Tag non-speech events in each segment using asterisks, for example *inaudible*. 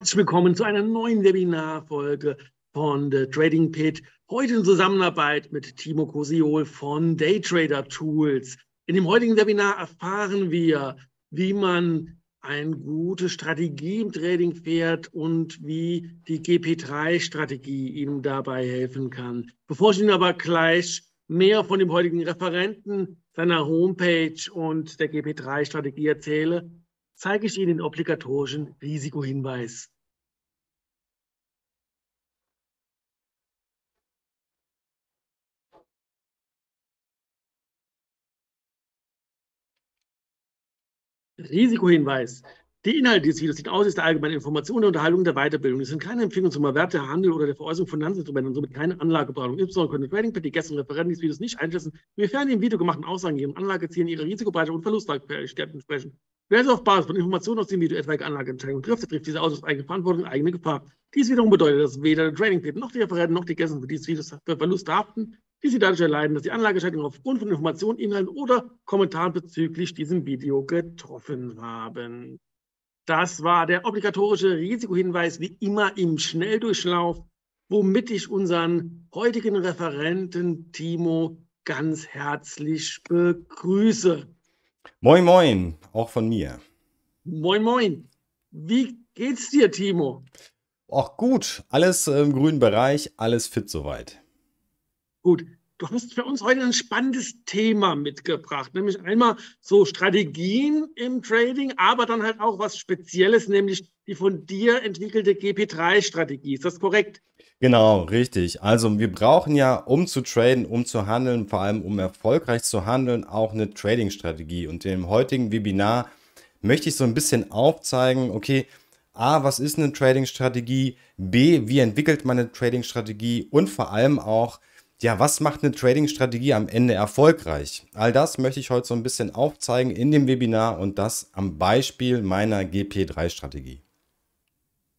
Herzlich willkommen zu einer neuen Webinarfolge von The Trading Pit. Heute in Zusammenarbeit mit Timo Kosiol von Daytrader Tools. In dem heutigen Webinar erfahren wir, wie man eine gute Strategie im Trading fährt und wie die GP3-Strategie Ihnen dabei helfen kann. Bevor ich Ihnen aber gleich mehr von dem heutigen Referenten, seiner Homepage und der GP3-Strategie erzähle, zeige ich Ihnen den obligatorischen Risikohinweis. Risikohinweis. Die Inhalte dieses Videos sieht aus, ist der allgemeine Information, der Unterhaltung der Weiterbildung. Es sind keine Empfehlungen zum Erwerb, der Handel oder der Veräußerung von Finanzinstrumenten und somit keine Anlageberatung. Y können Trading die Gäste und Referenten dieses Videos nicht einschätzen, inwiefern die im Video gemachten Aussagen ihren Anlagezielen, ihre Risikobreite und Verlustwahrscheinlichkeiten entsprechen. Wer es auf Basis von Informationen aus dem Video etwaige Anlageentscheidungen trifft, der trifft diese aus eigene Verantwortung und eigene Gefahr. Dies wiederum bedeutet, dass weder der Trading Pit noch die Referenten noch die Gäste für dieses Video für Verluste haften, die sie dadurch erleiden, dass die Anlageentscheidungen aufgrund von Informationen, Inhalten oder Kommentaren bezüglich diesem Video getroffen haben. Das war der obligatorische Risikohinweis, wie immer im Schnelldurchlauf, womit ich unseren heutigen Referenten Timo ganz herzlich begrüße. Moin, moin, auch von mir. Moin, moin. Wie geht's dir, Timo? Auch gut, alles im grünen Bereich, alles fit soweit. Gut, du hast für uns heute ein spannendes Thema mitgebracht, nämlich einmal so Strategien im Trading, aber dann halt auch was Spezielles, nämlich die von dir entwickelte GP3-Strategie. Ist das korrekt? Genau, richtig. Also wir brauchen ja, um zu traden, um zu handeln, vor allem um erfolgreich zu handeln, auch eine Trading-Strategie. Und im heutigen Webinar möchte ich so ein bisschen aufzeigen, okay, A, was ist eine Trading-Strategie? B, wie entwickelt man eine Trading-Strategie? Und vor allem auch, ja, was macht eine Trading-Strategie am Ende erfolgreich? All das möchte ich heute so ein bisschen aufzeigen in dem Webinar und das am Beispiel meiner GP3-Strategie.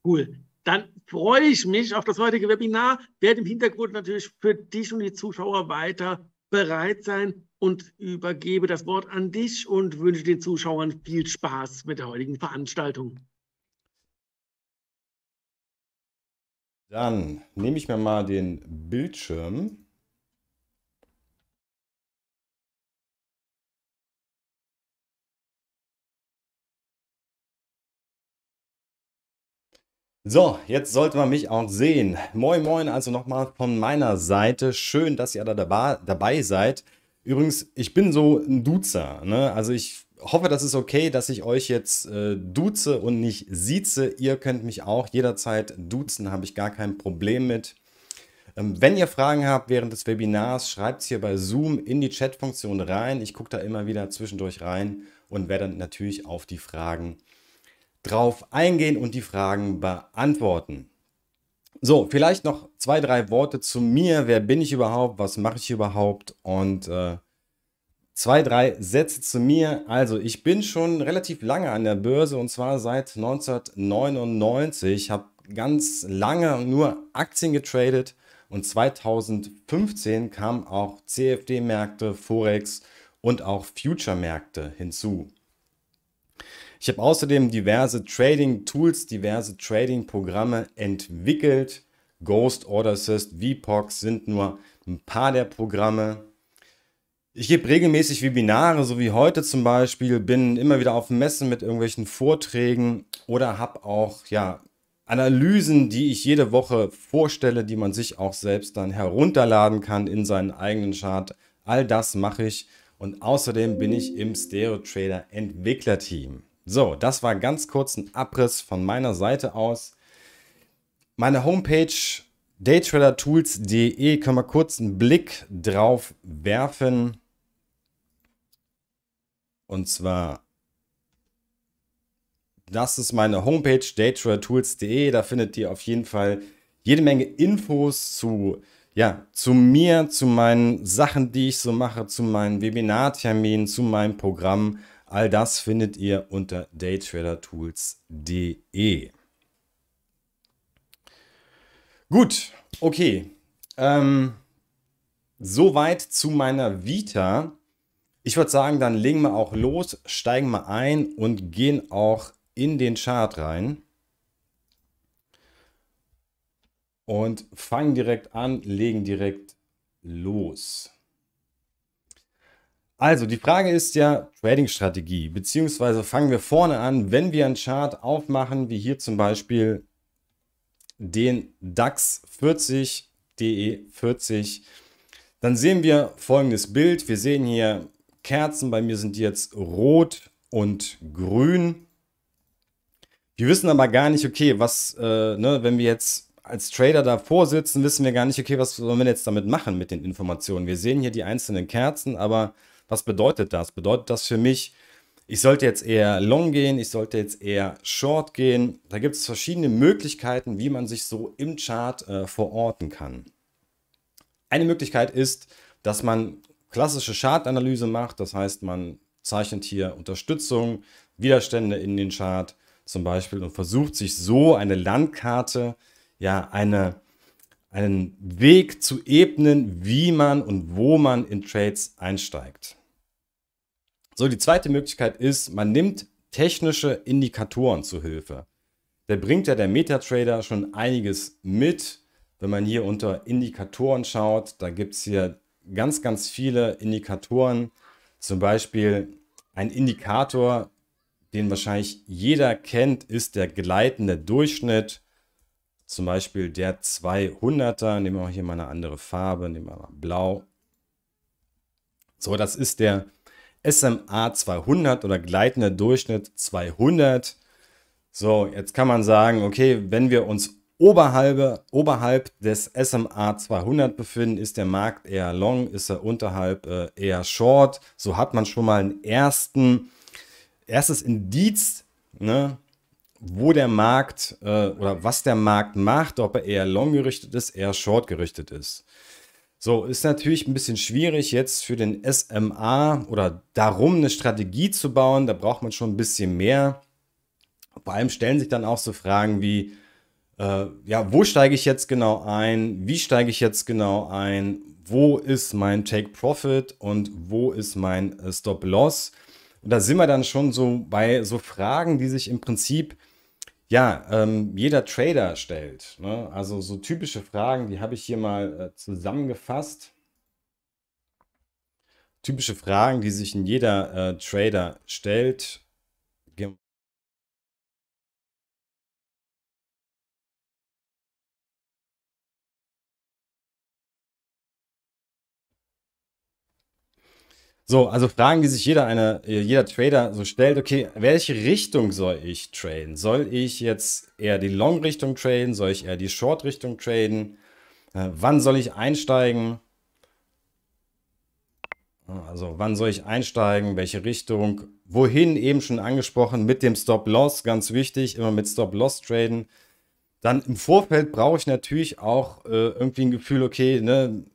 Cool dann freue ich mich auf das heutige Webinar, werde im Hintergrund natürlich für dich und die Zuschauer weiter bereit sein und übergebe das Wort an dich und wünsche den Zuschauern viel Spaß mit der heutigen Veranstaltung. Dann nehme ich mir mal den Bildschirm So, jetzt sollte man mich auch sehen. Moin Moin, also nochmal von meiner Seite. Schön, dass ihr da dabei seid. Übrigens, ich bin so ein Duzer. Ne? Also ich hoffe, das ist okay, dass ich euch jetzt äh, duze und nicht sieze. Ihr könnt mich auch jederzeit duzen, habe ich gar kein Problem mit. Ähm, wenn ihr Fragen habt während des Webinars, schreibt es hier bei Zoom in die Chatfunktion rein. Ich gucke da immer wieder zwischendurch rein und werde dann natürlich auf die Fragen drauf eingehen und die Fragen beantworten. So, vielleicht noch zwei, drei Worte zu mir. Wer bin ich überhaupt? Was mache ich überhaupt? Und äh, zwei, drei Sätze zu mir. Also, ich bin schon relativ lange an der Börse und zwar seit 1999. Ich Habe ganz lange nur Aktien getradet und 2015 kamen auch CFD-Märkte, Forex und auch Future-Märkte hinzu. Ich habe außerdem diverse Trading-Tools, diverse Trading-Programme entwickelt. Ghost, Order Assist, VPOX sind nur ein paar der Programme. Ich gebe regelmäßig Webinare, so wie heute zum Beispiel, bin immer wieder auf Messen mit irgendwelchen Vorträgen oder habe auch ja, Analysen, die ich jede Woche vorstelle, die man sich auch selbst dann herunterladen kann in seinen eigenen Chart. All das mache ich und außerdem bin ich im Stereo Trader Entwicklerteam. So, das war ganz kurz ein Abriss von meiner Seite aus. Meine Homepage daytradertools.de können wir kurz einen Blick drauf werfen. Und zwar, das ist meine Homepage daytradertools.de. Da findet ihr auf jeden Fall jede Menge Infos zu, ja, zu mir, zu meinen Sachen, die ich so mache, zu meinen Webinarterminen, zu meinem Programm. All das findet ihr unter daytradertools.de. Gut, okay. Ähm, soweit zu meiner Vita. Ich würde sagen, dann legen wir auch los, steigen wir ein und gehen auch in den Chart rein. Und fangen direkt an, legen direkt los. Also die Frage ist ja Trading-Strategie, beziehungsweise fangen wir vorne an, wenn wir einen Chart aufmachen, wie hier zum Beispiel den DAX 40, DE 40, dann sehen wir folgendes Bild. Wir sehen hier Kerzen, bei mir sind die jetzt rot und grün. Wir wissen aber gar nicht, okay, was, äh, ne, wenn wir jetzt als Trader davor sitzen, wissen wir gar nicht, okay, was sollen wir jetzt damit machen mit den Informationen. Wir sehen hier die einzelnen Kerzen, aber was bedeutet das? Bedeutet das für mich, ich sollte jetzt eher long gehen, ich sollte jetzt eher short gehen. Da gibt es verschiedene Möglichkeiten, wie man sich so im Chart äh, verorten kann. Eine Möglichkeit ist, dass man klassische Chartanalyse macht, das heißt, man zeichnet hier Unterstützung, Widerstände in den Chart zum Beispiel und versucht sich so eine Landkarte, ja, eine, einen Weg zu ebnen, wie man und wo man in Trades einsteigt. So, die zweite Möglichkeit ist, man nimmt technische Indikatoren zu Hilfe. Da bringt ja der MetaTrader schon einiges mit. Wenn man hier unter Indikatoren schaut, da gibt es hier ganz, ganz viele Indikatoren. Zum Beispiel ein Indikator, den wahrscheinlich jeder kennt, ist der gleitende Durchschnitt. Zum Beispiel der 200er. Nehmen wir auch hier mal eine andere Farbe, nehmen wir mal blau. So, das ist der SMA 200 oder gleitender Durchschnitt 200. So, jetzt kann man sagen, okay, wenn wir uns oberhalb, oberhalb des SMA 200 befinden, ist der Markt eher long, ist er unterhalb äh, eher short. So hat man schon mal ein erstes Indiz, ne, wo der Markt äh, oder was der Markt macht, ob er eher long gerichtet ist, eher short gerichtet ist. So, ist natürlich ein bisschen schwierig jetzt für den SMA oder darum eine Strategie zu bauen. Da braucht man schon ein bisschen mehr. Vor allem stellen sich dann auch so Fragen wie, äh, ja, wo steige ich jetzt genau ein? Wie steige ich jetzt genau ein? Wo ist mein Take Profit und wo ist mein äh, Stop Loss? Und da sind wir dann schon so bei so Fragen, die sich im Prinzip ja, ähm, jeder Trader stellt. Ne? Also so typische Fragen, die habe ich hier mal äh, zusammengefasst. Typische Fragen, die sich in jeder äh, Trader stellt. So, also Fragen, die sich jeder, eine, äh, jeder Trader so stellt, okay, welche Richtung soll ich traden? Soll ich jetzt eher die Long-Richtung traden? Soll ich eher die Short-Richtung traden? Äh, wann soll ich einsteigen? Also wann soll ich einsteigen? Welche Richtung? Wohin eben schon angesprochen mit dem Stop-Loss, ganz wichtig, immer mit Stop-Loss traden. Dann im Vorfeld brauche ich natürlich auch äh, irgendwie ein Gefühl, okay, ne,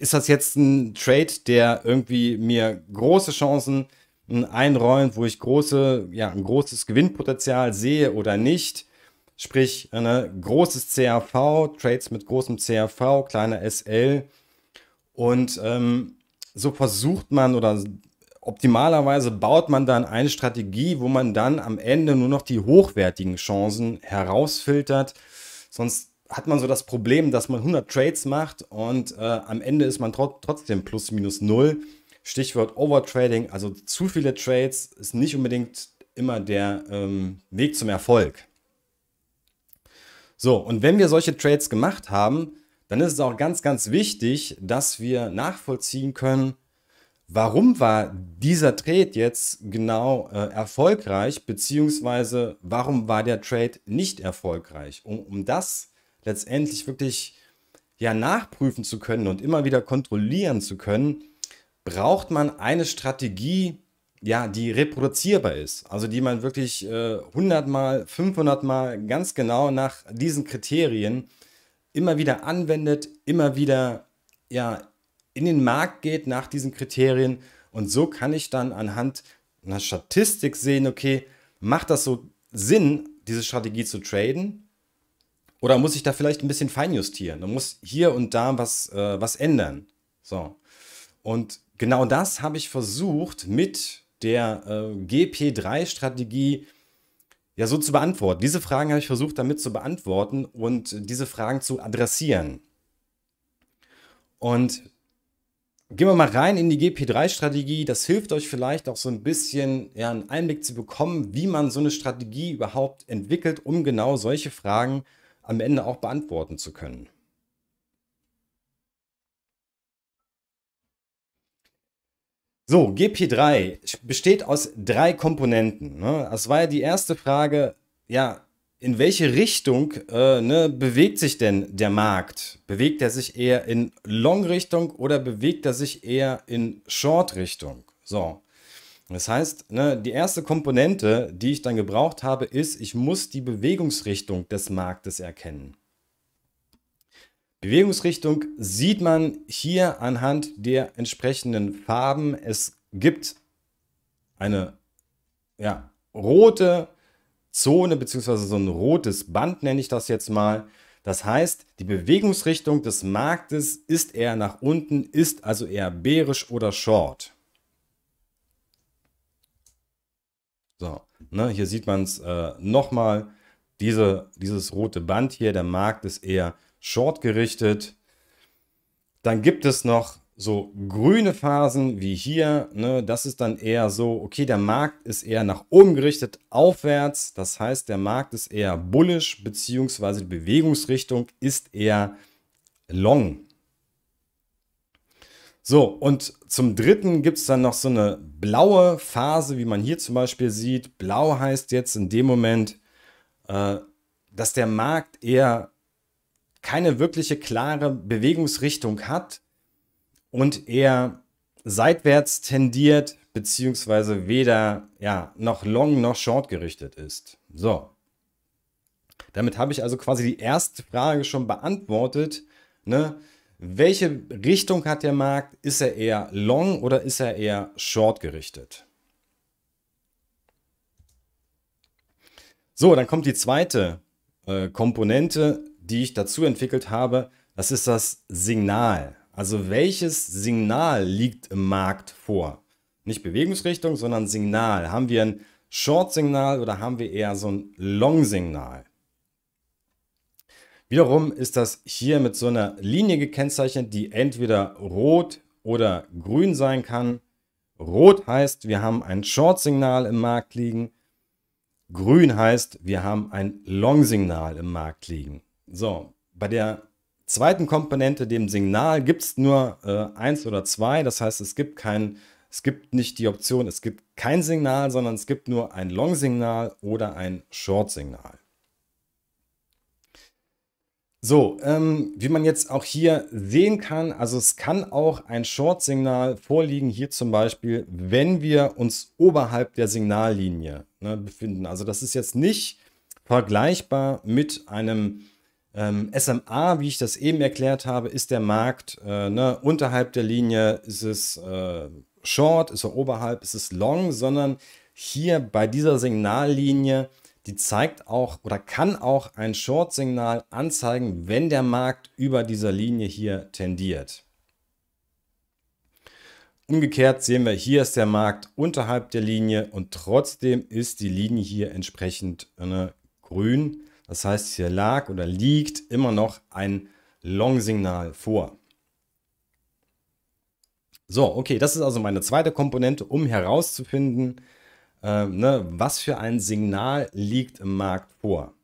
ist das jetzt ein Trade, der irgendwie mir große Chancen hm, einräumt, wo ich große, ja, ein großes Gewinnpotenzial sehe oder nicht? Sprich, ne, großes CAV, Trades mit großem CAV, kleiner SL. Und ähm, so versucht man oder optimalerweise baut man dann eine Strategie, wo man dann am Ende nur noch die hochwertigen Chancen herausfiltert. Sonst hat man so das Problem, dass man 100 Trades macht und äh, am Ende ist man tro trotzdem plus minus null. Stichwort Overtrading, also zu viele Trades ist nicht unbedingt immer der ähm, Weg zum Erfolg. So, und wenn wir solche Trades gemacht haben, dann ist es auch ganz, ganz wichtig, dass wir nachvollziehen können, warum war dieser Trade jetzt genau äh, erfolgreich, beziehungsweise warum war der Trade nicht erfolgreich. Um, um das letztendlich wirklich ja nachprüfen zu können und immer wieder kontrollieren zu können, braucht man eine Strategie, ja, die reproduzierbar ist, also die man wirklich äh, 100 mal, 500 mal ganz genau nach diesen Kriterien immer wieder anwendet, immer wieder ja in den Markt geht nach diesen Kriterien und so kann ich dann anhand einer Statistik sehen, okay, macht das so Sinn, diese Strategie zu traden oder muss ich da vielleicht ein bisschen feinjustieren? Man muss hier und da was, äh, was ändern. So. Und genau das habe ich versucht mit der äh, GP3-Strategie ja so zu beantworten. Diese Fragen habe ich versucht damit zu beantworten und diese Fragen zu adressieren. Und gehen wir mal rein in die GP3-Strategie. Das hilft euch vielleicht auch so ein bisschen ja, einen Einblick zu bekommen, wie man so eine Strategie überhaupt entwickelt, um genau solche Fragen zu am Ende auch beantworten zu können. So, GP3 besteht aus drei Komponenten. Ne? Das war ja die erste Frage, ja, in welche Richtung äh, ne, bewegt sich denn der Markt? Bewegt er sich eher in Long-Richtung oder bewegt er sich eher in Short-Richtung? So, das heißt, ne, die erste Komponente, die ich dann gebraucht habe, ist, ich muss die Bewegungsrichtung des Marktes erkennen. Bewegungsrichtung sieht man hier anhand der entsprechenden Farben. Es gibt eine ja, rote Zone beziehungsweise so ein rotes Band nenne ich das jetzt mal. Das heißt, die Bewegungsrichtung des Marktes ist eher nach unten, ist also eher bärisch oder short. So, ne, hier sieht man es äh, nochmal. Diese, dieses rote Band hier, der Markt ist eher short gerichtet. Dann gibt es noch so grüne Phasen wie hier. Ne, das ist dann eher so, okay, der Markt ist eher nach oben gerichtet, aufwärts. Das heißt, der Markt ist eher bullish, beziehungsweise die Bewegungsrichtung ist eher long. So, und zum dritten gibt es dann noch so eine blaue Phase, wie man hier zum Beispiel sieht. Blau heißt jetzt in dem Moment, äh, dass der Markt eher keine wirkliche klare Bewegungsrichtung hat und eher seitwärts tendiert, beziehungsweise weder ja, noch long noch short gerichtet ist. So. Damit habe ich also quasi die erste Frage schon beantwortet. Ne? Welche Richtung hat der Markt? Ist er eher long oder ist er eher short gerichtet? So, dann kommt die zweite äh, Komponente, die ich dazu entwickelt habe. Das ist das Signal. Also welches Signal liegt im Markt vor? Nicht Bewegungsrichtung, sondern Signal. Haben wir ein Short-Signal oder haben wir eher so ein Long-Signal? Wiederum ist das hier mit so einer Linie gekennzeichnet, die entweder rot oder grün sein kann. Rot heißt, wir haben ein Short-Signal im Markt liegen. Grün heißt, wir haben ein Long-Signal im Markt liegen. So, bei der zweiten Komponente, dem Signal, gibt es nur äh, eins oder zwei. Das heißt, es gibt kein, es gibt nicht die Option, es gibt kein Signal, sondern es gibt nur ein Long-Signal oder ein Short-Signal. So, ähm, wie man jetzt auch hier sehen kann, also es kann auch ein Short-Signal vorliegen, hier zum Beispiel, wenn wir uns oberhalb der Signallinie ne, befinden. Also das ist jetzt nicht vergleichbar mit einem ähm, SMA, wie ich das eben erklärt habe, ist der Markt äh, ne, unterhalb der Linie, ist es äh, Short, ist er oberhalb, ist es Long, sondern hier bei dieser Signallinie die zeigt auch oder kann auch ein Short-Signal anzeigen, wenn der Markt über dieser Linie hier tendiert. Umgekehrt sehen wir, hier ist der Markt unterhalb der Linie und trotzdem ist die Linie hier entsprechend äh, grün. Das heißt, hier lag oder liegt immer noch ein Long-Signal vor. So, okay, das ist also meine zweite Komponente, um herauszufinden, äh, ne, was für ein Signal liegt im Markt vor.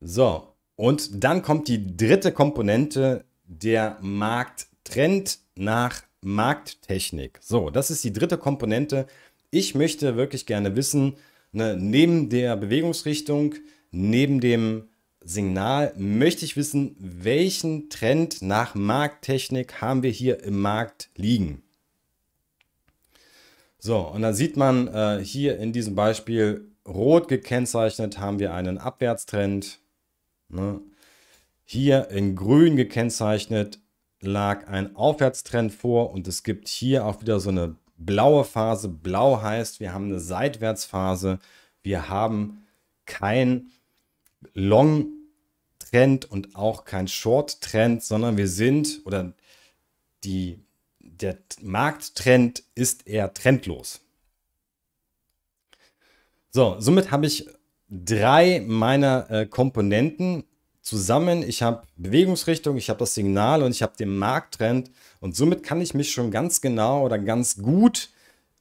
So, und dann kommt die dritte Komponente, der Markttrend nach Markttechnik. So, das ist die dritte Komponente. Ich möchte wirklich gerne wissen, ne, neben der Bewegungsrichtung, neben dem Signal möchte ich wissen, welchen Trend nach Markttechnik haben wir hier im Markt liegen. So, und dann sieht man äh, hier in diesem Beispiel rot gekennzeichnet haben wir einen Abwärtstrend. Ne? Hier in grün gekennzeichnet lag ein Aufwärtstrend vor und es gibt hier auch wieder so eine blaue Phase. Blau heißt, wir haben eine Seitwärtsphase. Wir haben kein Long-Trend und auch kein Short-Trend, sondern wir sind oder die, der Markttrend ist eher trendlos. So, somit habe ich drei meiner äh, Komponenten zusammen. Ich habe Bewegungsrichtung, ich habe das Signal und ich habe den Markttrend. Und somit kann ich mich schon ganz genau oder ganz gut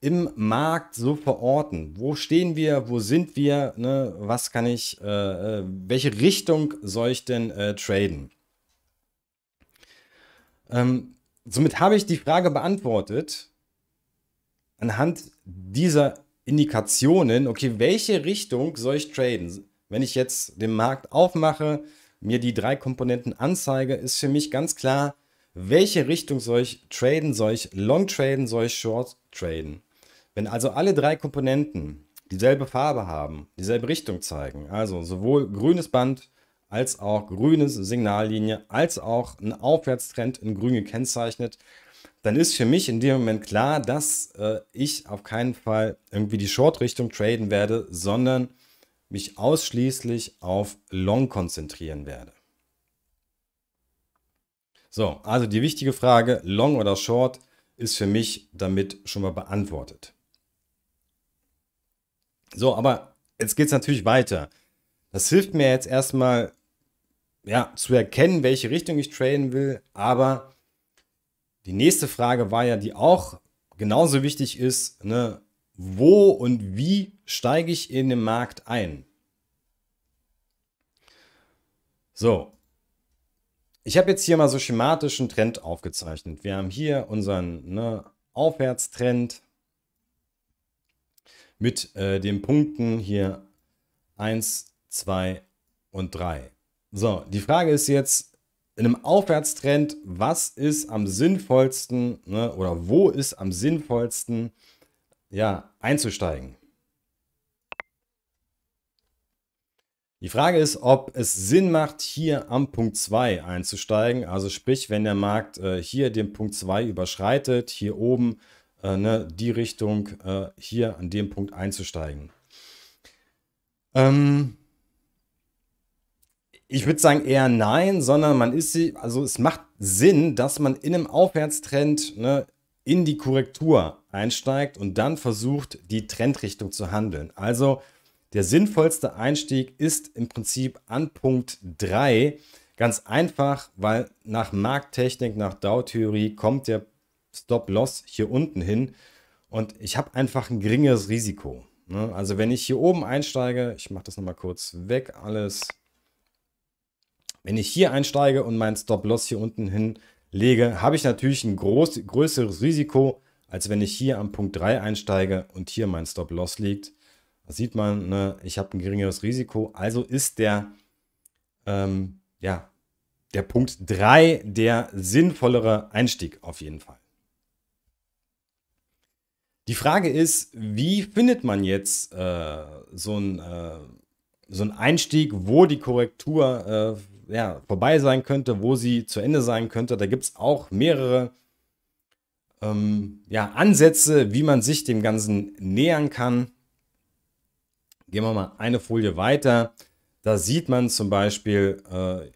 im Markt so verorten? Wo stehen wir? Wo sind wir? Ne? Was kann ich, äh, äh, welche Richtung soll ich denn äh, traden? Ähm, somit habe ich die Frage beantwortet anhand dieser Indikationen, okay, welche Richtung soll ich traden? Wenn ich jetzt den Markt aufmache, mir die drei Komponenten anzeige, ist für mich ganz klar, welche Richtung soll ich traden, soll ich long traden, soll ich short traden? Wenn also alle drei Komponenten dieselbe Farbe haben, dieselbe Richtung zeigen, also sowohl grünes Band als auch grünes Signallinie, als auch ein Aufwärtstrend in grün gekennzeichnet, dann ist für mich in dem Moment klar, dass äh, ich auf keinen Fall irgendwie die Short-Richtung traden werde, sondern mich ausschließlich auf Long konzentrieren werde. So, also die wichtige Frage, Long oder Short, ist für mich damit schon mal beantwortet. So, aber jetzt geht es natürlich weiter. Das hilft mir jetzt erstmal, ja, zu erkennen, welche Richtung ich traden will. Aber die nächste Frage war ja, die auch genauso wichtig ist, ne, wo und wie steige ich in den Markt ein? So, ich habe jetzt hier mal so schematischen Trend aufgezeichnet. Wir haben hier unseren ne, Aufwärtstrend, mit äh, den Punkten hier 1, 2 und 3. So, die Frage ist jetzt, in einem Aufwärtstrend, was ist am sinnvollsten ne, oder wo ist am sinnvollsten ja, einzusteigen? Die Frage ist, ob es Sinn macht, hier am Punkt 2 einzusteigen. Also sprich, wenn der Markt äh, hier den Punkt 2 überschreitet, hier oben äh, ne, die Richtung äh, hier an dem Punkt einzusteigen. Ähm, ich würde sagen eher nein, sondern man ist sie, also es macht Sinn, dass man in einem Aufwärtstrend ne, in die Korrektur einsteigt und dann versucht, die Trendrichtung zu handeln. Also der sinnvollste Einstieg ist im Prinzip an Punkt 3. Ganz einfach, weil nach Markttechnik, nach Dow-Theorie kommt der Stop-Loss hier unten hin und ich habe einfach ein geringeres Risiko. Ne? Also wenn ich hier oben einsteige, ich mache das nochmal kurz weg, alles. Wenn ich hier einsteige und meinen Stop-Loss hier unten hin lege, habe ich natürlich ein groß, größeres Risiko, als wenn ich hier am Punkt 3 einsteige und hier mein Stop-Loss liegt. Da sieht man, ne? ich habe ein geringeres Risiko. Also ist der, ähm, ja, der Punkt 3 der sinnvollere Einstieg auf jeden Fall. Die Frage ist, wie findet man jetzt äh, so einen äh, so ein Einstieg, wo die Korrektur äh, ja, vorbei sein könnte, wo sie zu Ende sein könnte? Da gibt es auch mehrere ähm, ja, Ansätze, wie man sich dem Ganzen nähern kann. Gehen wir mal eine Folie weiter. Da sieht man zum Beispiel, äh,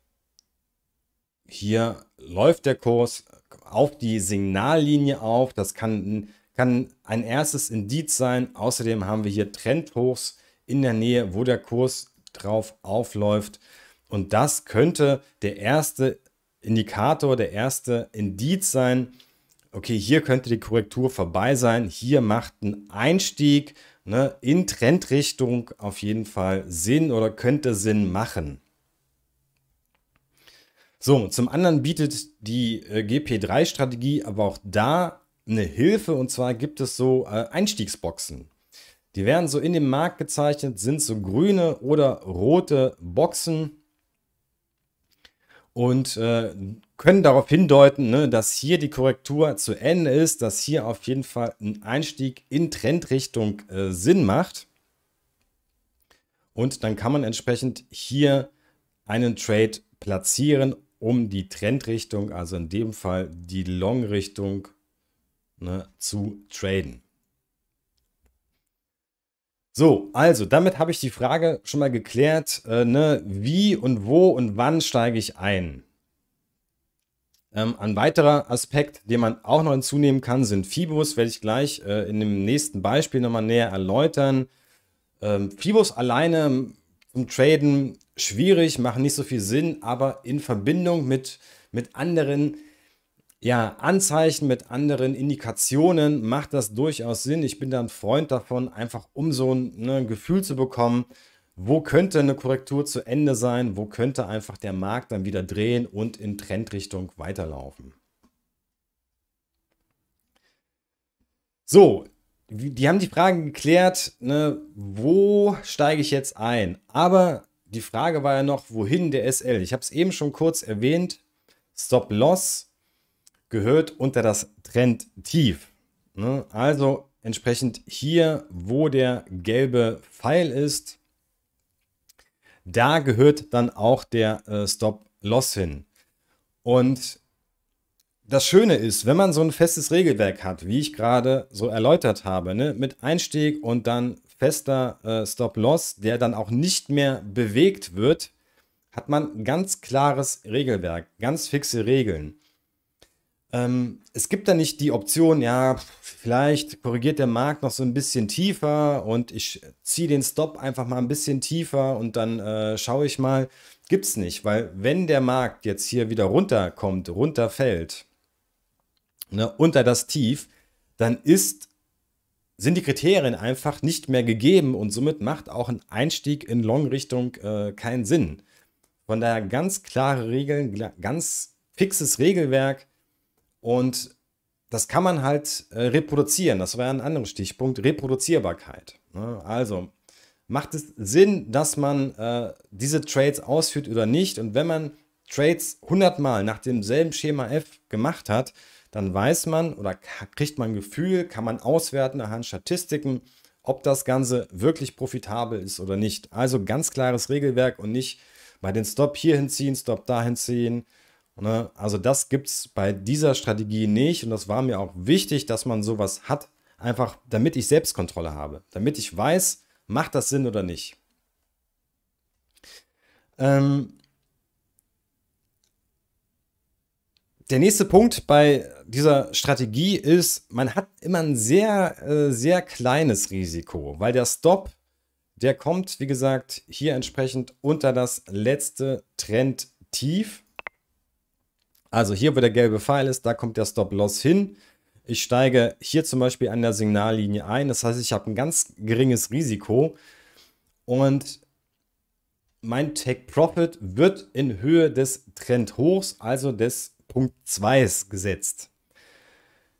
hier läuft der Kurs auf die Signallinie auf. Das kann ein kann ein erstes Indiz sein. Außerdem haben wir hier Trendhochs in der Nähe, wo der Kurs drauf aufläuft. Und das könnte der erste Indikator, der erste Indiz sein. Okay, hier könnte die Korrektur vorbei sein. Hier macht ein Einstieg ne, in Trendrichtung auf jeden Fall Sinn oder könnte Sinn machen. So, zum anderen bietet die äh, GP3-Strategie aber auch da eine Hilfe und zwar gibt es so äh, Einstiegsboxen. Die werden so in dem Markt gezeichnet, sind so grüne oder rote Boxen und äh, können darauf hindeuten, ne, dass hier die Korrektur zu Ende ist, dass hier auf jeden Fall ein Einstieg in Trendrichtung äh, Sinn macht. Und dann kann man entsprechend hier einen Trade platzieren, um die Trendrichtung, also in dem Fall die Long-Richtung ne, zu traden. So, also damit habe ich die Frage schon mal geklärt, äh, ne, wie und wo und wann steige ich ein. Ähm, ein weiterer Aspekt, den man auch noch hinzunehmen kann, sind Fibus, werde ich gleich äh, in dem nächsten Beispiel nochmal näher erläutern. Ähm, Fibus alleine ähm, zum Traden schwierig, machen nicht so viel Sinn, aber in Verbindung mit, mit anderen ja, Anzeichen, mit anderen Indikationen macht das durchaus Sinn. Ich bin da ein Freund davon, einfach um so ein ne, Gefühl zu bekommen, wo könnte eine Korrektur zu Ende sein, wo könnte einfach der Markt dann wieder drehen und in Trendrichtung weiterlaufen. So, die haben die Frage geklärt, ne, wo steige ich jetzt ein? Aber die Frage war ja noch, wohin der SL? Ich habe es eben schon kurz erwähnt. Stop-Loss gehört unter das Trend tief. Ne? Also entsprechend hier, wo der gelbe Pfeil ist, da gehört dann auch der äh, Stop-Loss hin. Und das Schöne ist, wenn man so ein festes Regelwerk hat, wie ich gerade so erläutert habe, ne, mit Einstieg und dann fester äh, Stop-Loss, der dann auch nicht mehr bewegt wird, hat man ganz klares Regelwerk, ganz fixe Regeln. Ähm, es gibt da nicht die Option, ja, vielleicht korrigiert der Markt noch so ein bisschen tiefer und ich ziehe den Stop einfach mal ein bisschen tiefer und dann äh, schaue ich mal. Gibt es nicht, weil wenn der Markt jetzt hier wieder runterkommt, runterfällt, ne, unter das Tief, dann ist, sind die Kriterien einfach nicht mehr gegeben und somit macht auch ein Einstieg in Long-Richtung äh, keinen Sinn. Von daher ganz klare Regeln, ganz fixes Regelwerk, und das kann man halt äh, reproduzieren. Das wäre ein anderer Stichpunkt, Reproduzierbarkeit. Ne? Also macht es Sinn, dass man äh, diese Trades ausführt oder nicht? Und wenn man Trades 100 Mal nach demselben Schema F gemacht hat, dann weiß man oder kriegt man ein Gefühl, kann man auswerten anhand Statistiken, ob das Ganze wirklich profitabel ist oder nicht. Also ganz klares Regelwerk und nicht bei den Stop hier hinziehen, Stop dahin ziehen, Ne? Also das gibt es bei dieser Strategie nicht und das war mir auch wichtig, dass man sowas hat, einfach damit ich Selbstkontrolle habe, damit ich weiß, macht das Sinn oder nicht. Ähm, der nächste Punkt bei dieser Strategie ist, man hat immer ein sehr, äh, sehr kleines Risiko, weil der Stop, der kommt, wie gesagt, hier entsprechend unter das letzte Trendtief. Also hier, wo der gelbe Pfeil ist, da kommt der Stop-Loss hin. Ich steige hier zum Beispiel an der Signallinie ein. Das heißt, ich habe ein ganz geringes Risiko. Und mein Take-Profit wird in Höhe des Trendhochs, also des Punkt 2 gesetzt.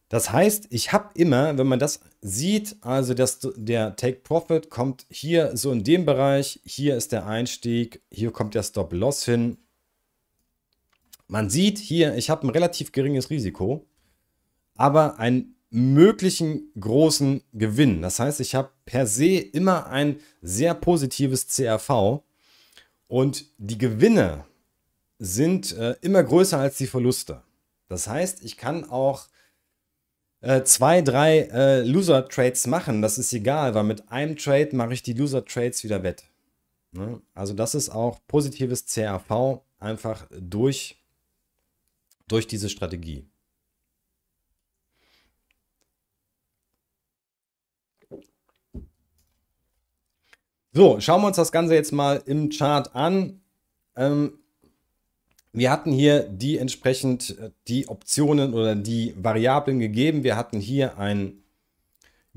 Das heißt, ich habe immer, wenn man das sieht, also das, der Take Profit kommt hier so in dem Bereich, hier ist der Einstieg, hier kommt der Stop Loss hin man sieht hier, ich habe ein relativ geringes Risiko, aber einen möglichen großen Gewinn. Das heißt, ich habe per se immer ein sehr positives CRV und die Gewinne sind äh, immer größer als die Verluste. Das heißt, ich kann auch äh, zwei, drei äh, Loser-Trades machen. Das ist egal, weil mit einem Trade mache ich die Loser-Trades wieder wett. Ne? Also das ist auch positives CRV einfach durch durch diese Strategie. So, schauen wir uns das Ganze jetzt mal im Chart an. Ähm, wir hatten hier die entsprechend äh, die Optionen oder die Variablen gegeben. Wir hatten hier ein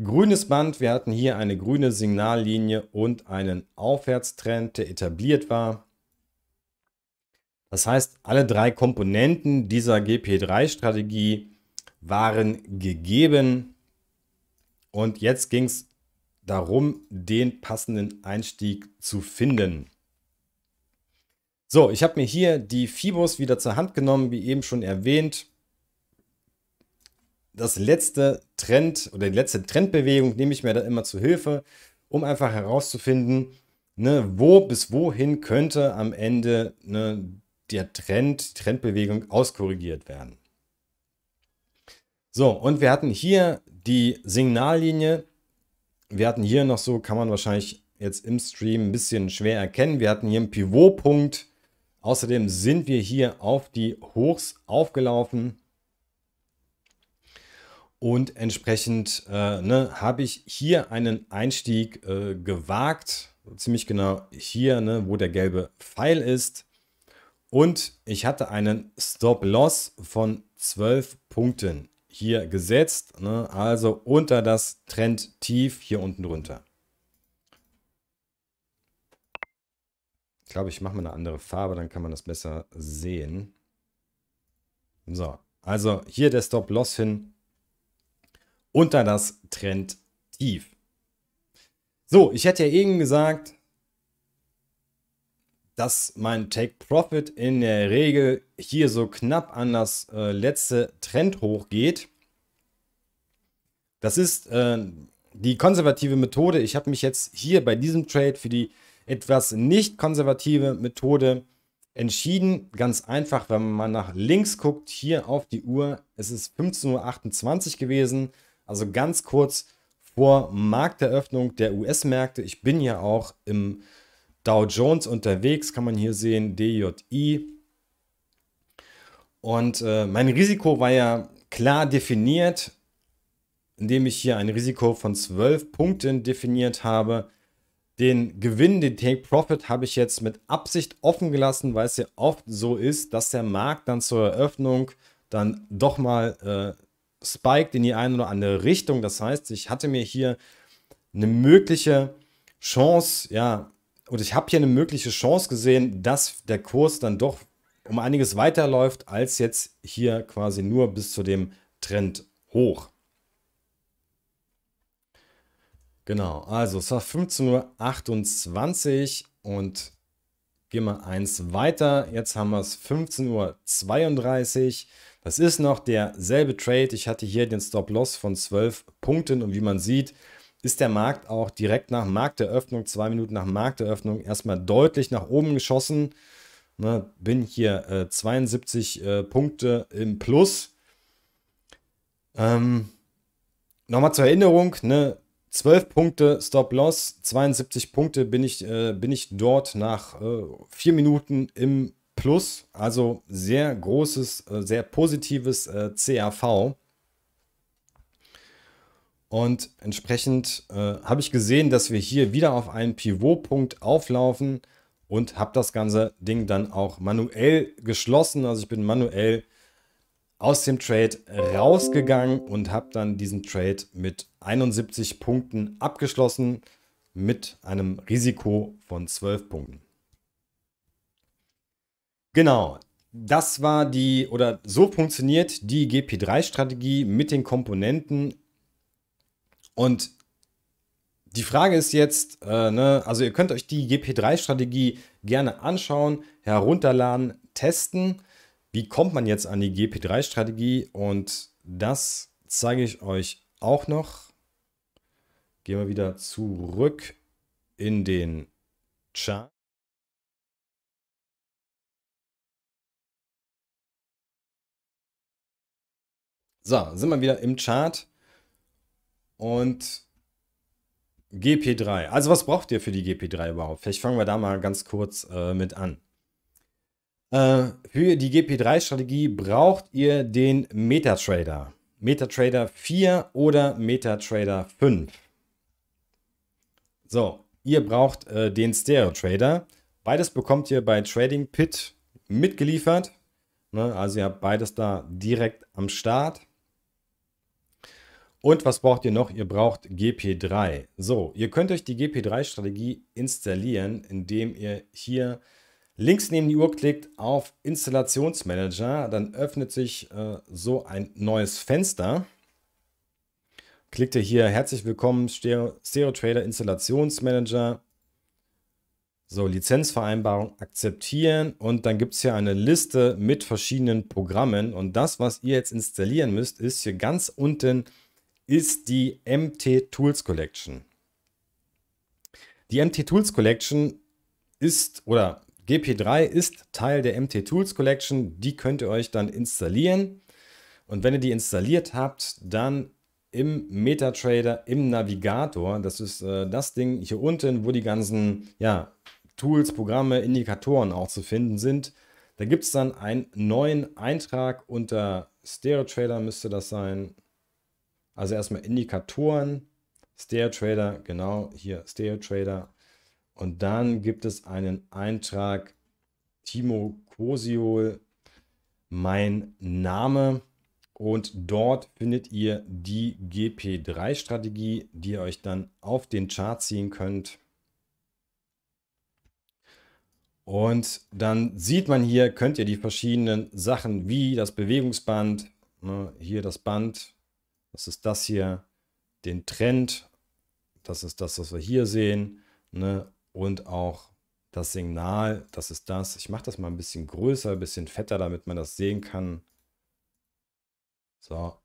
grünes Band, wir hatten hier eine grüne Signallinie und einen Aufwärtstrend, der etabliert war. Das heißt, alle drei Komponenten dieser GP3-Strategie waren gegeben. Und jetzt ging es darum, den passenden Einstieg zu finden. So, ich habe mir hier die Fibos wieder zur Hand genommen, wie eben schon erwähnt. Das letzte Trend oder die letzte Trendbewegung nehme ich mir da immer zu Hilfe, um einfach herauszufinden, ne, wo bis wohin könnte am Ende ne, der Trend, Trendbewegung auskorrigiert werden. So, und wir hatten hier die Signallinie. Wir hatten hier noch so, kann man wahrscheinlich jetzt im Stream ein bisschen schwer erkennen. Wir hatten hier einen Pivotpunkt. Außerdem sind wir hier auf die Hochs aufgelaufen. Und entsprechend äh, ne, habe ich hier einen Einstieg äh, gewagt. Ziemlich genau hier, ne, wo der gelbe Pfeil ist. Und ich hatte einen Stop-Loss von 12 Punkten hier gesetzt, ne? also unter das Trend-Tief hier unten drunter. Ich glaube, ich mache mal eine andere Farbe, dann kann man das besser sehen. So, also hier der Stop-Loss hin unter das Trend-Tief. So, ich hätte ja eben gesagt, dass mein Take Profit in der Regel hier so knapp an das äh, letzte Trend hochgeht. Das ist äh, die konservative Methode. Ich habe mich jetzt hier bei diesem Trade für die etwas nicht konservative Methode entschieden. Ganz einfach, wenn man nach links guckt, hier auf die Uhr. Es ist 15.28 Uhr gewesen, also ganz kurz vor Markteröffnung der US-Märkte. Ich bin ja auch im Dow Jones unterwegs, kann man hier sehen, DJI. Und äh, mein Risiko war ja klar definiert, indem ich hier ein Risiko von 12 Punkten definiert habe. Den Gewinn, den Take Profit, habe ich jetzt mit Absicht offen gelassen, weil es ja oft so ist, dass der Markt dann zur Eröffnung dann doch mal äh, spiked in die eine oder andere Richtung. Das heißt, ich hatte mir hier eine mögliche Chance, ja, und ich habe hier eine mögliche Chance gesehen, dass der Kurs dann doch um einiges weiterläuft, als jetzt hier quasi nur bis zu dem Trend hoch. Genau, also es war 15.28 Uhr und gehen wir eins weiter. Jetzt haben wir es 15.32 Uhr. Das ist noch derselbe Trade. Ich hatte hier den Stop-Loss von 12 Punkten und wie man sieht, ist der Markt auch direkt nach Markteröffnung, zwei Minuten nach Markteröffnung, erstmal deutlich nach oben geschossen. Ne, bin hier äh, 72 äh, Punkte im Plus. Ähm, Nochmal zur Erinnerung, ne, 12 Punkte Stop-Loss, 72 Punkte bin ich, äh, bin ich dort nach äh, 4 Minuten im Plus. Also sehr großes, äh, sehr positives äh, CAV. Und entsprechend äh, habe ich gesehen, dass wir hier wieder auf einen Pivotpunkt auflaufen und habe das ganze Ding dann auch manuell geschlossen. Also ich bin manuell aus dem Trade rausgegangen und habe dann diesen Trade mit 71 Punkten abgeschlossen mit einem Risiko von 12 Punkten. Genau, das war die oder so funktioniert die GP3-Strategie mit den Komponenten und die Frage ist jetzt, äh, ne, also ihr könnt euch die GP3-Strategie gerne anschauen, herunterladen, testen. Wie kommt man jetzt an die GP3-Strategie? Und das zeige ich euch auch noch. Gehen wir wieder zurück in den Chart. So, sind wir wieder im Chart und GP3. Also was braucht ihr für die GP3 überhaupt? Vielleicht fangen wir da mal ganz kurz äh, mit an. Äh, für die GP3-Strategie braucht ihr den MetaTrader. MetaTrader 4 oder MetaTrader 5. So, ihr braucht äh, den Stereo-Trader. Beides bekommt ihr bei Trading Pit mitgeliefert. Ne? Also ihr habt beides da direkt am Start. Und was braucht ihr noch? Ihr braucht GP3. So, ihr könnt euch die GP3-Strategie installieren, indem ihr hier links neben die Uhr klickt auf Installationsmanager. Dann öffnet sich äh, so ein neues Fenster. Klickt ihr hier Herzlich willkommen, Stereo, Stereo Trader Installationsmanager. So, Lizenzvereinbarung akzeptieren und dann gibt es hier eine Liste mit verschiedenen Programmen und das, was ihr jetzt installieren müsst, ist hier ganz unten ist die MT Tools Collection. Die MT Tools Collection ist oder GP3 ist Teil der MT Tools Collection. Die könnt ihr euch dann installieren. Und wenn ihr die installiert habt, dann im MetaTrader, im Navigator, das ist äh, das Ding hier unten, wo die ganzen ja, Tools, Programme, Indikatoren auch zu finden sind. Da gibt es dann einen neuen Eintrag unter StereoTrader müsste das sein. Also erstmal Indikatoren, Stair Trader, genau hier Stair Trader. Und dann gibt es einen Eintrag Timo Kosiol, mein Name. Und dort findet ihr die GP3-Strategie, die ihr euch dann auf den Chart ziehen könnt. Und dann sieht man hier, könnt ihr die verschiedenen Sachen wie das Bewegungsband, ne, hier das Band, das ist das hier, den Trend. Das ist das, was wir hier sehen. Ne? Und auch das Signal, das ist das. Ich mache das mal ein bisschen größer, ein bisschen fetter, damit man das sehen kann. So,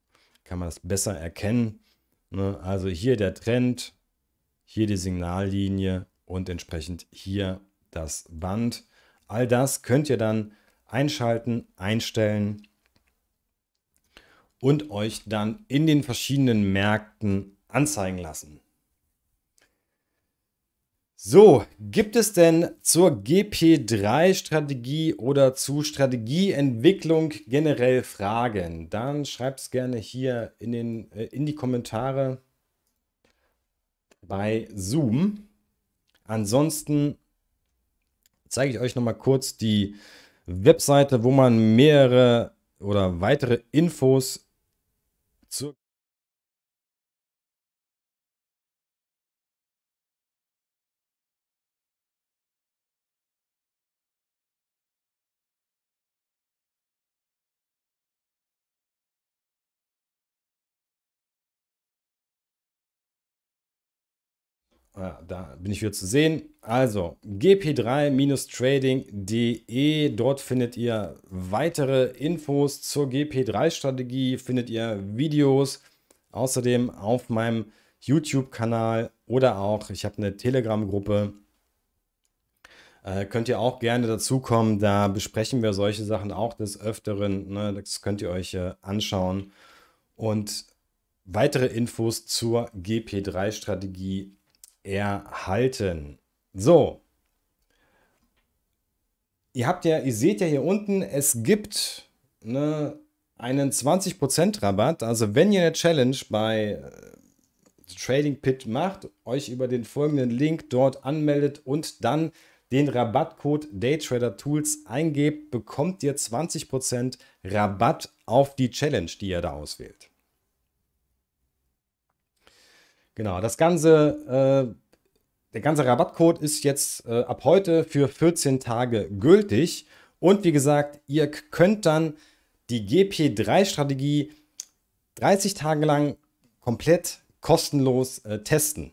kann man das besser erkennen. Ne? Also hier der Trend, hier die Signallinie und entsprechend hier das Band. All das könnt ihr dann einschalten, einstellen und euch dann in den verschiedenen Märkten anzeigen lassen. So, gibt es denn zur GP3-Strategie oder zu Strategieentwicklung generell Fragen? Dann schreibt es gerne hier in, den, äh, in die Kommentare bei Zoom. Ansonsten zeige ich euch nochmal kurz die Webseite, wo man mehrere oder weitere Infos zur ja, da bin ich wieder zu sehen. Also gp3-trading.de. Dort findet ihr weitere Infos zur GP3-Strategie, findet ihr Videos. Außerdem auf meinem YouTube-Kanal oder auch, ich habe eine Telegram-Gruppe. Äh, könnt ihr auch gerne dazukommen. Da besprechen wir solche Sachen auch des Öfteren. Ne? Das könnt ihr euch äh, anschauen. Und weitere Infos zur GP3-Strategie erhalten. So. Ihr habt ja, ihr seht ja hier unten, es gibt ne, einen 20% Rabatt. Also wenn ihr eine Challenge bei äh, Trading Pit macht, euch über den folgenden Link dort anmeldet und dann den Rabattcode Daytrader Tools eingebt, bekommt ihr 20% Rabatt auf die Challenge, die ihr da auswählt. Genau, das ganze, äh, der ganze Rabattcode ist jetzt äh, ab heute für 14 Tage gültig. Und wie gesagt, ihr könnt dann die GP3-Strategie 30 Tage lang komplett kostenlos äh, testen.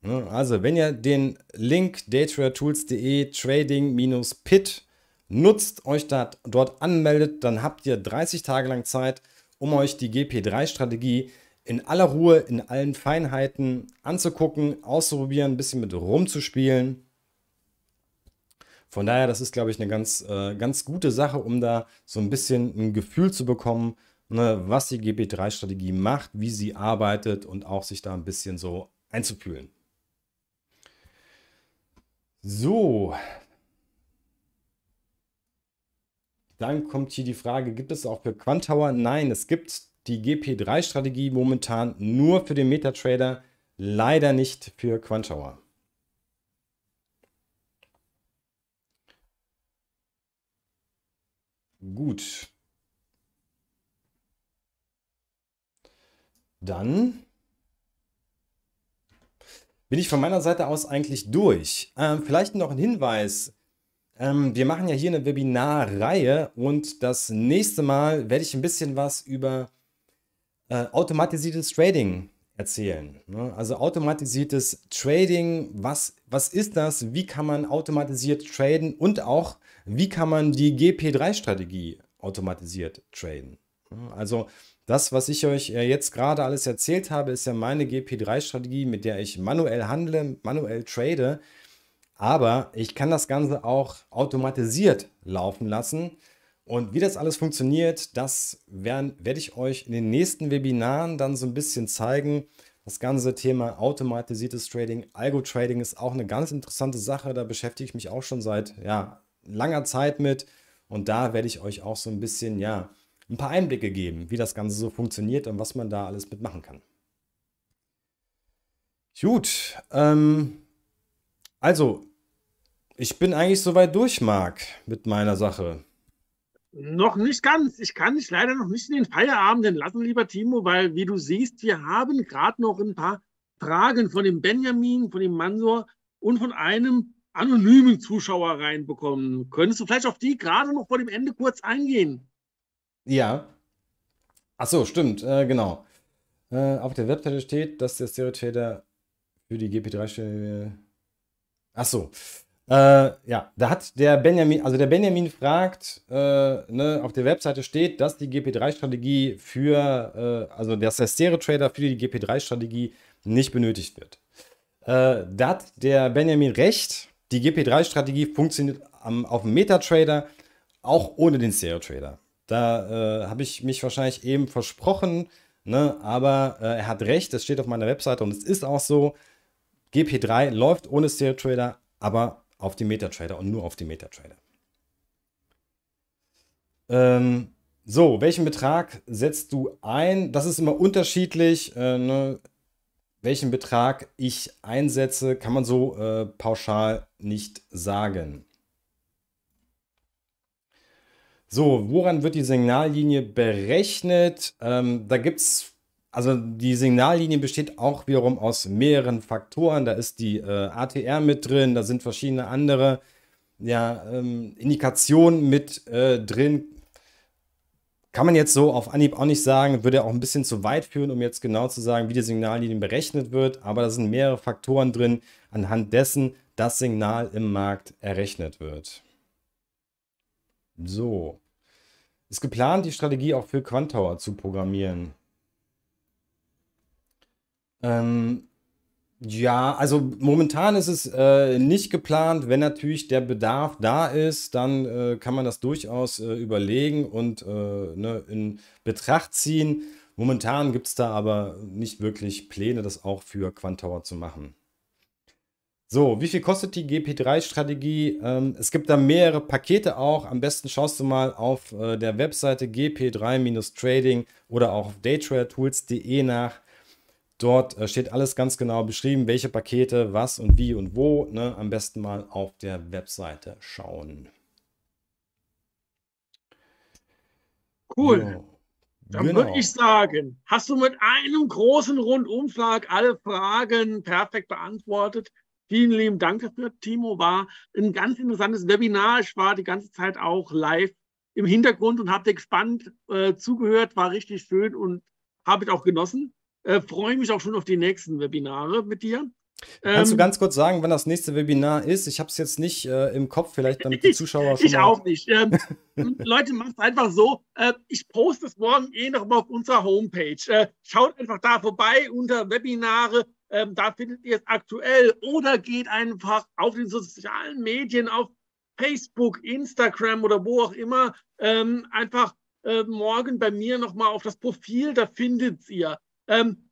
Ne, also, wenn ihr den Link daytradertools.de trading-pit nutzt, euch da, dort anmeldet, dann habt ihr 30 Tage lang Zeit, um euch die GP3-Strategie zu in aller Ruhe, in allen Feinheiten anzugucken, auszuprobieren, ein bisschen mit rumzuspielen. Von daher, das ist, glaube ich, eine ganz, äh, ganz gute Sache, um da so ein bisschen ein Gefühl zu bekommen, ne, was die GP3-Strategie macht, wie sie arbeitet und auch sich da ein bisschen so einzufühlen. So. Dann kommt hier die Frage, gibt es auch für Quantower? Nein, es gibt die GP3-Strategie momentan nur für den MetaTrader, leider nicht für Quantschauer. Gut. Dann bin ich von meiner Seite aus eigentlich durch. Ähm, vielleicht noch ein Hinweis. Ähm, wir machen ja hier eine Webinarreihe und das nächste Mal werde ich ein bisschen was über äh, automatisiertes Trading erzählen. Ne? Also automatisiertes Trading, was, was ist das? Wie kann man automatisiert traden und auch, wie kann man die GP3-Strategie automatisiert traden? Ne? Also das, was ich euch äh, jetzt gerade alles erzählt habe, ist ja meine GP3-Strategie, mit der ich manuell handle, manuell trade. Aber ich kann das Ganze auch automatisiert laufen lassen und wie das alles funktioniert, das werden, werde ich euch in den nächsten Webinaren dann so ein bisschen zeigen. Das ganze Thema automatisiertes Trading, Algo-Trading ist auch eine ganz interessante Sache. Da beschäftige ich mich auch schon seit ja, langer Zeit mit. Und da werde ich euch auch so ein bisschen, ja, ein paar Einblicke geben, wie das Ganze so funktioniert und was man da alles mitmachen kann. Gut, ähm, also, ich bin eigentlich soweit durch, Marc, mit meiner Sache. Noch nicht ganz. Ich kann dich leider noch nicht in den Feierabend entlassen, lieber Timo, weil, wie du siehst, wir haben gerade noch ein paar Fragen von dem Benjamin, von dem Mansor und von einem anonymen Zuschauer reinbekommen. Könntest du vielleicht auf die gerade noch vor dem Ende kurz eingehen? Ja. Ach so, stimmt, äh, genau. Äh, auf der Webseite steht, dass der Stereo für die GP3-Stelle. Äh, ach so. Äh, ja, da hat der Benjamin, also der Benjamin fragt, äh, ne, auf der Webseite steht, dass die GP3-Strategie für, äh, also dass der Stereo-Trader für die GP3-Strategie nicht benötigt wird. Äh, da hat der Benjamin recht, die GP3-Strategie funktioniert am, auf dem MetaTrader auch ohne den Stereo-Trader. Da äh, habe ich mich wahrscheinlich eben versprochen, ne, aber äh, er hat recht, das steht auf meiner Webseite und es ist auch so, GP3 läuft ohne Stereo-Trader, aber auf die MetaTrader und nur auf die MetaTrader. Ähm, so, welchen Betrag setzt du ein? Das ist immer unterschiedlich. Äh, ne? Welchen Betrag ich einsetze, kann man so äh, pauschal nicht sagen. So, woran wird die Signallinie berechnet? Ähm, da gibt es also die Signallinie besteht auch wiederum aus mehreren Faktoren. Da ist die äh, ATR mit drin, da sind verschiedene andere ja, ähm, Indikationen mit äh, drin. Kann man jetzt so auf Anhieb auch nicht sagen, würde auch ein bisschen zu weit führen, um jetzt genau zu sagen, wie die Signallinie berechnet wird. Aber da sind mehrere Faktoren drin, anhand dessen das Signal im Markt errechnet wird. So. Ist geplant, die Strategie auch für Quantower zu programmieren. Ähm, ja, also momentan ist es äh, nicht geplant. Wenn natürlich der Bedarf da ist, dann äh, kann man das durchaus äh, überlegen und äh, ne, in Betracht ziehen. Momentan gibt es da aber nicht wirklich Pläne, das auch für Quantower zu machen. So, wie viel kostet die GP3-Strategie? Ähm, es gibt da mehrere Pakete auch. Am besten schaust du mal auf äh, der Webseite gp3-trading oder auch auf daytradetools.de nach. Dort äh, steht alles ganz genau beschrieben, welche Pakete, was und wie und wo. Ne? Am besten mal auf der Webseite schauen. Cool. Ja. Dann genau. würde ich sagen, hast du mit einem großen Rundumschlag alle Fragen perfekt beantwortet. Vielen lieben Dank dafür, Timo. War ein ganz interessantes Webinar. Ich war die ganze Zeit auch live im Hintergrund und habe dir gespannt äh, zugehört. War richtig schön und habe ich auch genossen. Äh, Freue mich auch schon auf die nächsten Webinare mit dir. Kannst ähm, du ganz kurz sagen, wann das nächste Webinar ist? Ich habe es jetzt nicht äh, im Kopf, vielleicht damit die *laughs* Zuschauer schon. Ich auch nicht. Ähm, *laughs* Leute, macht es einfach so. Äh, ich poste es morgen eh nochmal auf unserer Homepage. Äh, schaut einfach da vorbei unter Webinare. Ähm, da findet ihr es aktuell oder geht einfach auf den sozialen Medien, auf Facebook, Instagram oder wo auch immer, ähm, einfach äh, morgen bei mir nochmal auf das Profil, da findet ihr ähm,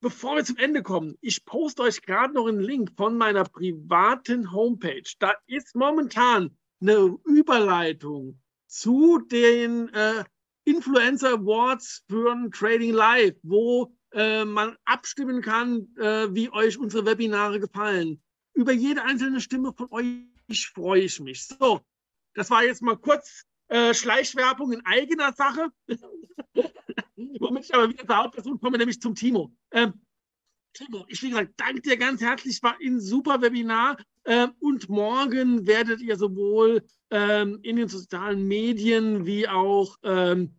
bevor wir zum Ende kommen, ich poste euch gerade noch einen Link von meiner privaten Homepage. Da ist momentan eine Überleitung zu den äh, Influencer Awards für ein Trading Live, wo äh, man abstimmen kann, äh, wie euch unsere Webinare gefallen. Über jede einzelne Stimme von euch freue ich mich. So, das war jetzt mal kurz äh, Schleichwerbung in eigener Sache. *laughs* Womit ich aber wieder zur Hauptperson komme, nämlich zum Timo. Ähm, Timo, ich wie gesagt, danke dir ganz herzlich. War ein super Webinar. Ähm, und morgen werdet ihr sowohl ähm, in den sozialen Medien wie auch ähm,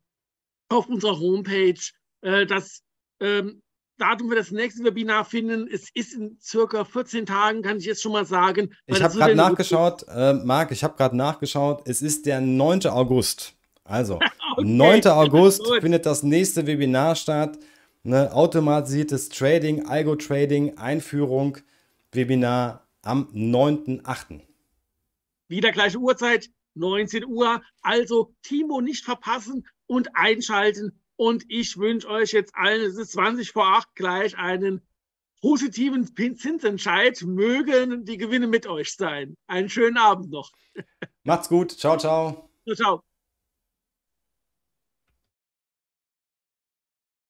auf unserer Homepage äh, das ähm, Datum für das nächste Webinar finden. Es ist in circa 14 Tagen, kann ich jetzt schon mal sagen. Ich habe gerade nachgeschaut, äh, Marc, ich habe gerade nachgeschaut. Es ist der 9. August. Also, *laughs* okay. 9. August findet das nächste Webinar statt. Ne, automatisiertes Trading, Algo-Trading, Einführung, Webinar am 9.8. Wieder gleiche Uhrzeit, 19 Uhr. Also Timo nicht verpassen und einschalten. Und ich wünsche euch jetzt allen, es ist 20 vor 8 gleich, einen positiven Zinsentscheid. Mögen die Gewinne mit euch sein. Einen schönen Abend noch. *laughs* Macht's gut. Ciao, ciao. Ciao, ciao.